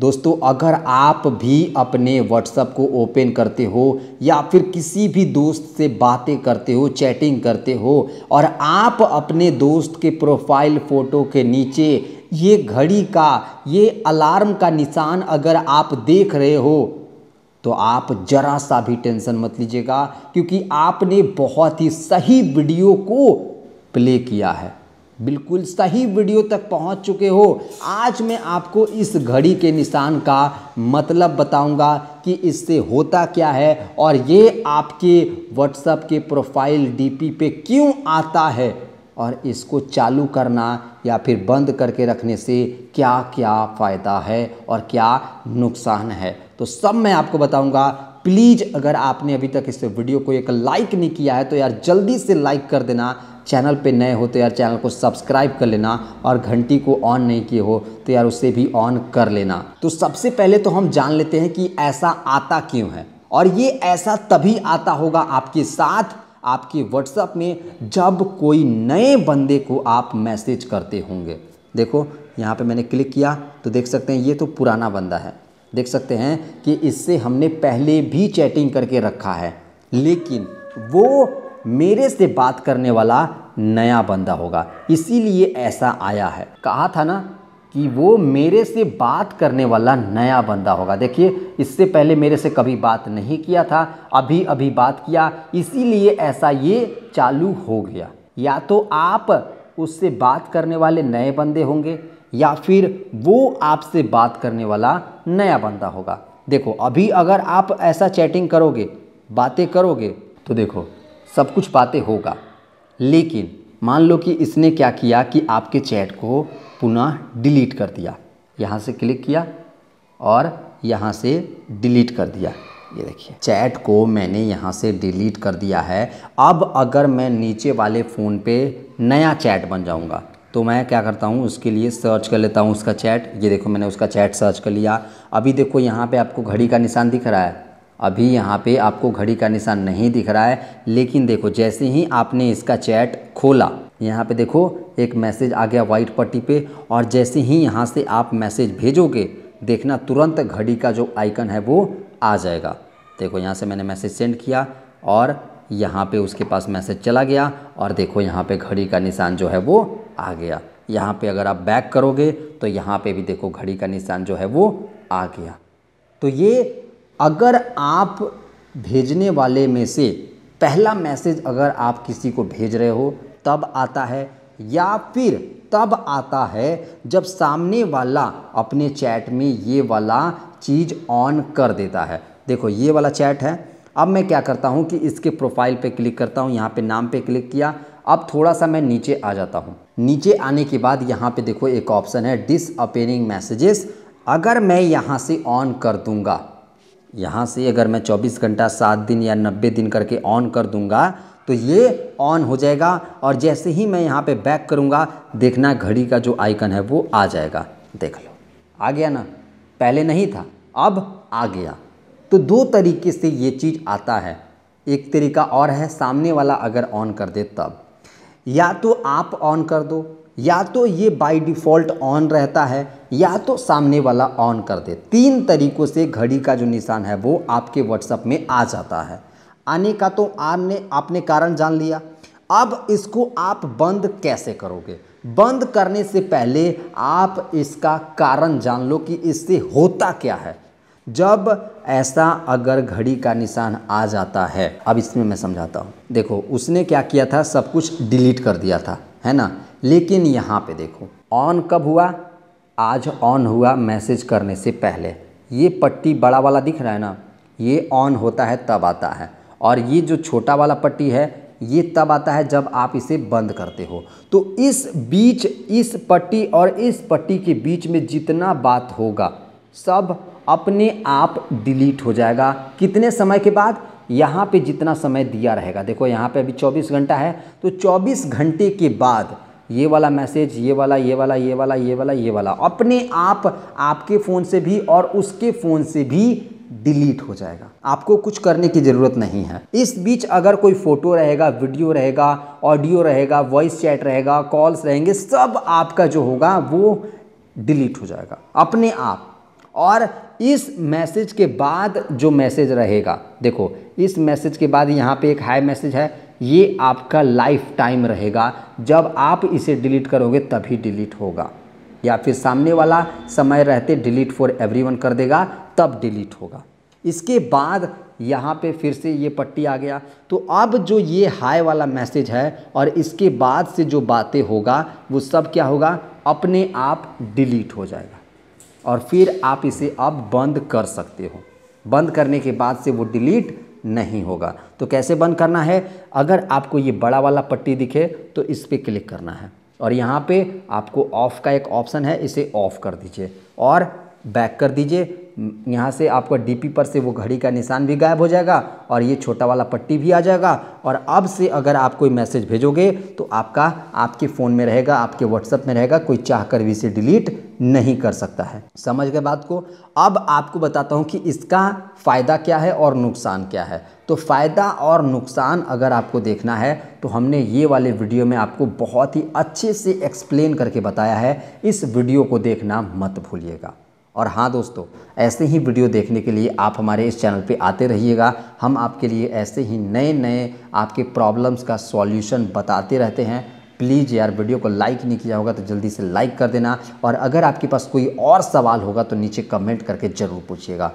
दोस्तों अगर आप भी अपने व्हाट्सअप को ओपन करते हो या फिर किसी भी दोस्त से बातें करते हो चैटिंग करते हो और आप अपने दोस्त के प्रोफाइल फ़ोटो के नीचे ये घड़ी का ये अलार्म का निशान अगर आप देख रहे हो तो आप ज़रा सा भी टेंशन मत लीजिएगा क्योंकि आपने बहुत ही सही वीडियो को प्ले किया है बिल्कुल सही वीडियो तक पहुंच चुके हो आज मैं आपको इस घड़ी के निशान का मतलब बताऊंगा कि इससे होता क्या है और ये आपके व्हाट्सएप के प्रोफाइल डीपी पे क्यों आता है और इसको चालू करना या फिर बंद करके रखने से क्या क्या फ़ायदा है और क्या नुकसान है तो सब मैं आपको बताऊंगा प्लीज़ अगर आपने अभी तक इस वीडियो को एक लाइक नहीं किया है तो यार जल्दी से लाइक कर देना चैनल पे नए हो तो यार चैनल को सब्सक्राइब कर लेना और घंटी को ऑन नहीं किए हो तो यार उसे भी ऑन कर लेना तो सबसे पहले तो हम जान लेते हैं कि ऐसा आता क्यों है और ये ऐसा तभी आता होगा आपके साथ आपके व्हाट्सएप में जब कोई नए बंदे को आप मैसेज करते होंगे देखो यहाँ पे मैंने क्लिक किया तो देख सकते हैं ये तो पुराना बंदा है देख सकते हैं कि इससे हमने पहले भी चैटिंग करके रखा है लेकिन वो मेरे से बात करने वाला नया बंदा होगा इसीलिए ऐसा आया है कहा था ना कि वो मेरे से बात करने वाला नया बंदा होगा देखिए इससे पहले मेरे से कभी बात नहीं किया था अभी अभी बात किया इसीलिए ऐसा ये चालू हो गया या तो आप उससे बात करने वाले नए बंदे होंगे या फिर वो आपसे बात करने वाला नया बंदा होगा देखो अभी अगर आप ऐसा चैटिंग करोगे बातें करोगे तो देखो सब कुछ बातें होगा लेकिन मान लो कि इसने क्या किया कि आपके चैट को पुनः डिलीट कर दिया यहाँ से क्लिक किया और यहाँ से डिलीट कर दिया ये देखिए चैट को मैंने यहाँ से डिलीट कर दिया है अब अगर मैं नीचे वाले फ़ोन पे नया चैट बन जाऊँगा तो मैं क्या करता हूँ उसके लिए सर्च कर लेता हूँ उसका चैट ये देखो मैंने उसका चैट सर्च कर लिया अभी देखो यहाँ पे आपको घड़ी का निशान दिख रहा है अभी यहाँ पे आपको घड़ी का निशान नहीं दिख रहा है लेकिन देखो जैसे ही आपने इसका चैट खोला यहाँ पे देखो एक मैसेज आ गया वाइट पट्टी पे और जैसे ही यहाँ से आप मैसेज भेजोगे देखना तुरंत घड़ी का जो आइकन है वो आ जाएगा देखो यहाँ से मैंने मैसेज सेंड किया और यहाँ पे उसके पास मैसेज चला गया और देखो यहाँ पे घड़ी का निशान जो है वो आ गया यहाँ पे अगर आप बैक करोगे तो यहाँ पे भी देखो घड़ी का निशान जो है वो आ गया तो ये अगर आप भेजने वाले में से पहला मैसेज अगर आप किसी को भेज रहे हो तब आता है या फिर तब आता है जब सामने वाला अपने चैट में ये वाला चीज़ ऑन कर देता है देखो ये वाला चैट है अब मैं क्या करता हूँ कि इसके प्रोफाइल पे क्लिक करता हूँ यहाँ पे नाम पे क्लिक किया अब थोड़ा सा मैं नीचे आ जाता हूँ नीचे आने के बाद यहाँ पे देखो एक ऑप्शन है डिसअपेयरिंग मैसेजेस अगर मैं यहाँ से ऑन कर दूँगा यहाँ से अगर मैं 24 घंटा सात दिन या 90 दिन करके ऑन कर दूँगा तो ये ऑन हो जाएगा और जैसे ही मैं यहाँ पे बैक करूँगा देखना घड़ी का जो आइकन है वो आ जाएगा देख लो आ गया ना पहले नहीं था अब आ गया तो दो तरीके से ये चीज़ आता है एक तरीका और है सामने वाला अगर ऑन कर दे तब या तो आप ऑन कर दो या तो ये बाय डिफ़ॉल्ट ऑन रहता है या तो सामने वाला ऑन कर दे तीन तरीक़ों से घड़ी का जो निशान है वो आपके व्हाट्सअप में आ जाता है आने का तो आपने आपने कारण जान लिया अब इसको आप बंद कैसे करोगे बंद करने से पहले आप इसका कारण जान लो कि इससे होता क्या है जब ऐसा अगर घड़ी का निशान आ जाता है अब इसमें मैं समझाता हूँ देखो उसने क्या किया था सब कुछ डिलीट कर दिया था है ना लेकिन यहाँ पे देखो ऑन कब हुआ आज ऑन हुआ मैसेज करने से पहले ये पट्टी बड़ा वाला दिख रहा है ना ये ऑन होता है तब आता है और ये जो छोटा वाला पट्टी है ये तब आता है जब आप इसे बंद करते हो तो इस बीच इस पट्टी और इस पट्टी के बीच में जितना बात होगा सब अपने आप डिलीट हो जाएगा कितने समय के बाद यहाँ पे जितना समय दिया रहेगा देखो यहाँ पे अभी 24 घंटा है तो 24 घंटे के बाद ये वाला मैसेज ये वाला ये वाला ये वाला ये वाला ये वाला अपने आप आपके फ़ोन से भी और उसके फ़ोन से भी डिलीट हो जाएगा आपको कुछ करने की ज़रूरत नहीं है इस बीच अगर कोई फ़ोटो रहेगा वीडियो रहेगा ऑडियो रहेगा वॉइस चैट रहेगा कॉल्स रहेंगे सब आपका जो होगा वो डिलीट हो जाएगा अपने आप और इस मैसेज के बाद जो मैसेज रहेगा देखो इस मैसेज के बाद यहाँ पे एक हाई मैसेज है ये आपका लाइफ टाइम रहेगा जब आप इसे डिलीट करोगे तभी डिलीट होगा या फिर सामने वाला समय रहते डिलीट फॉर एवरीवन कर देगा तब डिलीट होगा इसके बाद यहाँ पे फिर से ये पट्टी आ गया तो अब जो ये हाई वाला मैसेज है और इसके बाद से जो बातें होगा वो सब क्या होगा अपने आप डिलीट हो जाएगा और फिर आप इसे अब बंद कर सकते हो बंद करने के बाद से वो डिलीट नहीं होगा तो कैसे बंद करना है अगर आपको ये बड़ा वाला पट्टी दिखे तो इस पर क्लिक करना है और यहाँ पे आपको ऑफ़ का एक ऑप्शन है इसे ऑफ़ कर दीजिए और बैक कर दीजिए यहाँ से आपका डीपी पर से वो घड़ी का निशान भी गायब हो जाएगा और ये छोटा वाला पट्टी भी आ जाएगा और अब से अगर आप कोई मैसेज भेजोगे तो आपका आपके फ़ोन में रहेगा आपके व्हाट्सएप में रहेगा कोई चाह कर भी इसे डिलीट नहीं कर सकता है समझ गए बात को अब आपको बताता हूँ कि इसका फ़ायदा क्या है और नुकसान क्या है तो फ़ायदा और नुकसान अगर आपको देखना है तो हमने ये वाले वीडियो में आपको बहुत ही अच्छे से एक्सप्लेन करके बताया है इस वीडियो को देखना मत भूलिएगा और हाँ दोस्तों ऐसे ही वीडियो देखने के लिए आप हमारे इस चैनल पे आते रहिएगा हम आपके लिए ऐसे ही नए नए आपके प्रॉब्लम्स का सॉल्यूशन बताते रहते हैं प्लीज़ यार वीडियो को लाइक नहीं किया होगा तो जल्दी से लाइक कर देना और अगर आपके पास कोई और सवाल होगा तो नीचे कमेंट करके ज़रूर पूछिएगा